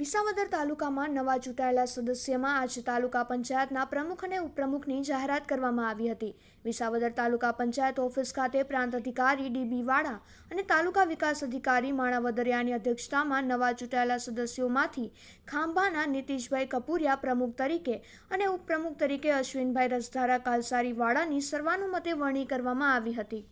વિસાવદર તાલુકામાં નવા ચૂંટાયેલા સદસ્યમાં આજ તાલુકા પંચાયતના પ્રમુખ અને ઉપપ્રમુખની જાહેરાત કરવામાં આવી હતી વિસાવદર તાલુકા પંચાયત ઓફિસ ખાતે પ્રાંત અધિકારી ડીબી વાળા અને તાલુકા વિકાસ અધિકારી માણા વદરિયાની અધ્યક્ષતામાં નવા ચૂંટાયેલા સદસ્યોમાંથી ખાંભાના નીતિશભાઈ કપૂરિયા પ્રમુખ તરીકે અને ઉપપ્રમુખ તરીકે અશ્વિનભાઈ રસધારા કાલસારી વાળાની સર્વાનુમતે વરણી કરવામાં આવી હતી